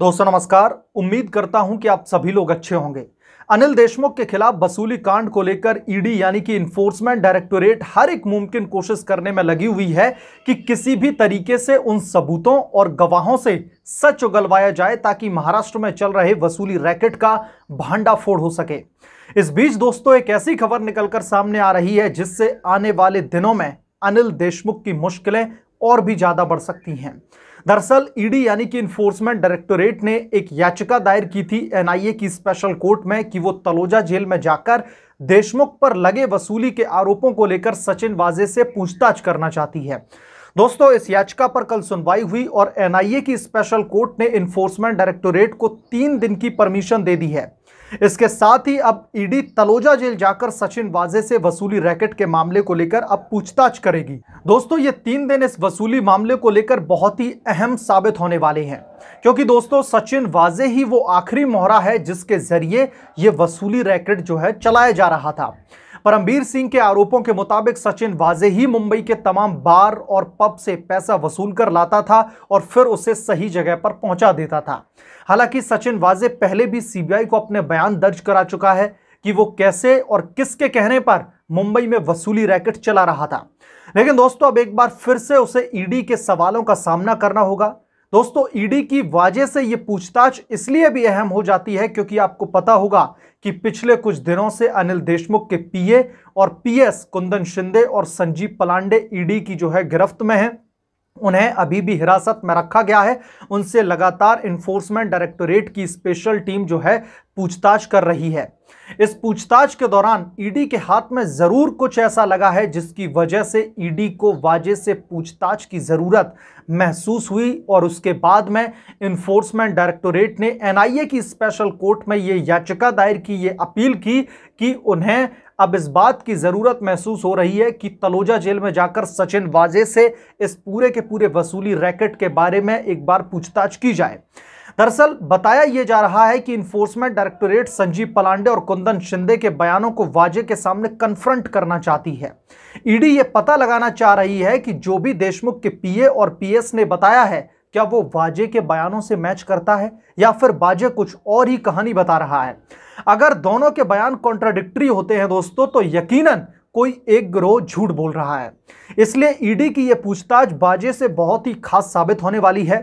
दोस्तों नमस्कार उम्मीद करता हूं कि आप सभी लोग अच्छे होंगे अनिल देशमुख के खिलाफ वसूली कांड को लेकर ईडी यानी कि इन्फोर्समेंट डायरेक्टोरेट हर एक मुमकिन कोशिश करने में लगी हुई है कि किसी भी तरीके से उन सबूतों और गवाहों से सच उगलवाया जाए ताकि महाराष्ट्र में चल रहे वसूली रैकेट का भांडाफोड़ हो सके इस बीच दोस्तों एक ऐसी खबर निकलकर सामने आ रही है जिससे आने वाले दिनों में अनिल देशमुख की मुश्किलें और भी ज़्यादा बढ़ सकती हैं दरअसल ईडी यानी कि इन्फोर्समेंट डायरेक्टोरेट ने एक याचिका दायर की थी एनआईए की स्पेशल कोर्ट में कि वो तलोजा जेल में जाकर देशमुख पर लगे वसूली के आरोपों को लेकर सचिन वाजे से पूछताछ करना चाहती है दोस्तों इस याचिका पर कल सुनवाई हुई और एनआईए की स्पेशल कोर्ट ने इन्फोर्समेंट डायरेक्टोरेट को तीन दिन की परमिशन दे दी है इसके साथ ही अब ईडी तलोजा जेल जाकर सचिन वाजे से वसूली रैकेट के मामले को लेकर अब पूछताछ करेगी दोस्तों ये तीन दिन इस वसूली मामले को लेकर बहुत ही अहम साबित होने वाले हैं क्योंकि दोस्तों सचिन वाजे ही वो आखिरी मोहरा है जिसके जरिए ये वसूली रैकेट जो है चलाया जा रहा था परमबीर सिंह के आरोपों के मुताबिक सचिन वाजे ही मुंबई के तमाम बार और पब से पैसा वसूल कर लाता था और फिर उसे सही जगह पर पहुंचा देता था हालांकि सचिन वाजे पहले भी सीबीआई को अपने बयान दर्ज करा चुका है कि वो कैसे और किसके कहने पर मुंबई में वसूली रैकेट चला रहा था लेकिन दोस्तों अब एक बार फिर से उसे ईडी के सवालों का सामना करना होगा दोस्तों ईडी e की वजह से ये पूछताछ इसलिए भी अहम हो जाती है क्योंकि आपको पता होगा कि पिछले कुछ दिनों से अनिल देशमुख के पीए और पीएस कुंदन शिंदे और संजीव पलांडे ईडी e की जो है गिरफ्त में हैं उन्हें अभी भी हिरासत में रखा गया है उनसे लगातार इन्फोर्समेंट डायरेक्टोरेट की स्पेशल टीम जो है पूछताछ कर रही है इस पूछताछ के दौरान ईडी e के हाथ में जरूर कुछ ऐसा लगा है जिसकी वजह से ईडी e को वाजे से पूछताछ की जरूरत महसूस हुई और उसके बाद में इन्फोर्समेंट डायरेक्टोरेट ने एनआईए की स्पेशल कोर्ट में ये याचिका दायर की ये अपील की कि उन्हें अब इस बात की ज़रूरत महसूस हो रही है कि तलोजा जेल में जाकर सचिन वाजे से इस पूरे के पूरे वसूली रैकेट के बारे में एक बार पूछताछ की जाए दरअसल बताया यह जा रहा है कि इन्फोर्समेंट डायरेक्टोरेट संजीव पलांडे और कुंदन शिंदे के बयानों को वाजे के सामने कन्फ्रंट करना चाहती है ईडी ये पता लगाना चाह रही है कि जो भी देशमुख के पीए और पीएस ने बताया है क्या वो बाजे के बयानों से मैच करता है या फिर बाजे कुछ और ही कहानी बता रहा है अगर दोनों के बयान कॉन्ट्राडिक्ट्री होते हैं दोस्तों तो यकीनन कोई एक ग्रोह झूठ बोल रहा है इसलिए ईडी की यह पूछताछ बाजे से बहुत ही खास साबित होने वाली है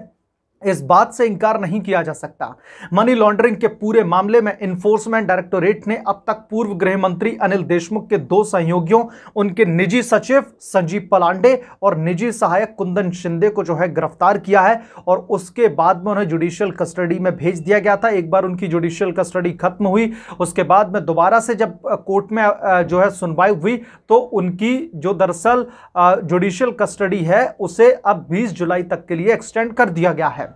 इस बात से इंकार नहीं किया जा सकता मनी लॉन्ड्रिंग के पूरे मामले में इन्फोर्समेंट डायरेक्टोरेट ने अब तक पूर्व गृह मंत्री अनिल देशमुख के दो सहयोगियों उनके निजी सचिव संजीव पलांडे और निजी सहायक कुंदन शिंदे को जो है गिरफ्तार किया है और उसके बाद में उन्हें जुडिशियल कस्टडी में भेज दिया गया था एक बार उनकी जुडिशियल कस्टडी खत्म हुई उसके बाद में दोबारा से जब कोर्ट में जो है सुनवाई हुई तो उनकी जो दरअसल जुडिशियल कस्टडी है उसे अब बीस जुलाई तक के लिए एक्सटेंड कर दिया गया है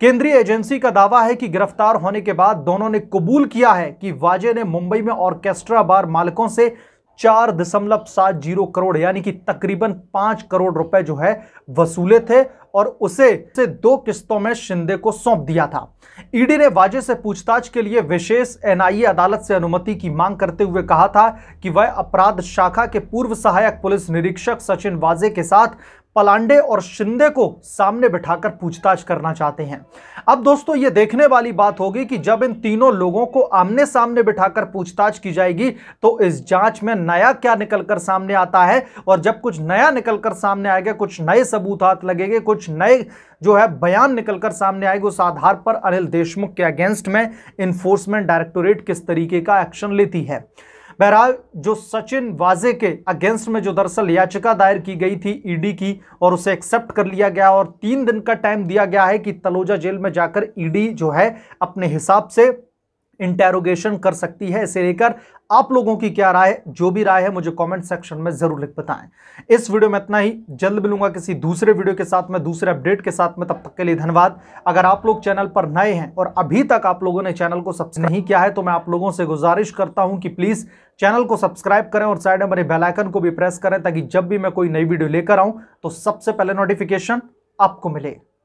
केंद्रीय एजेंसी का दावा है कि गिरफ्तार होने के बाद दोनों ने कबूल किया है कि वाजे ने मुंबई में ऑर्केस्ट्रा बार मालिकों से चार दशमलव सात जीरो करोड़ यानी कि तकरीबन पांच करोड़ रुपए जो है वसूले थे और उसे से दो किस्तों में शिंदे को सौंप दिया था ईडी ने वाजे से पूछताछ के लिए विशेष एनआईए अदालत से अनुमति की मांग करते हुए कहा था कि वह अपराध शाखा के पूर्व सहायक पुलिस निरीक्षक सचिन वाजे के साथ पलांडे और शिंदे को सामने बिठाकर पूछताछ करना चाहते हैं अब दोस्तों ये देखने वाली बात होगी कि जब इन तीनों लोगों को आमने सामने बिठाकर पूछताछ की जाएगी तो इस जांच में नया क्या निकलकर सामने आता है और जब कुछ नया निकलकर सामने आएगा कुछ नए सबूत हाथ लगेंगे कुछ नए जो है बयान निकलकर सामने आएगा उस आधार पर अनिल देशमुख के अगेंस्ट में इन्फोर्समेंट डायरेक्टोरेट किस तरीके का एक्शन लेती है बहरहाल जो सचिन वाजे के अगेंस्ट में जो दरअसल याचिका दायर की गई थी ईडी की और उसे एक्सेप्ट कर लिया गया और तीन दिन का टाइम दिया गया है कि तलोजा जेल में जाकर ईडी जो है अपने हिसाब से इंटेरोगेशन कर सकती है इसे लेकर आप लोगों की क्या राय जो भी राय है मुझे कमेंट सेक्शन में जरूर लिख बताएं इस वीडियो में इतना ही जल्द मिलूंगा किसी दूसरे वीडियो के साथ में दूसरे अपडेट के साथ में तब तक के लिए धन्यवाद अगर आप लोग चैनल पर नए हैं और अभी तक आप लोगों ने चैनल को सब्सक्राइब नहीं किया है तो मैं आप लोगों से गुजारिश करता हूं कि प्लीज़ चैनल को सब्सक्राइब करें और साइड में बेलाइकन को भी प्रेस करें ताकि जब भी मैं कोई नई वीडियो लेकर आऊं तो सबसे पहले नोटिफिकेशन आपको मिले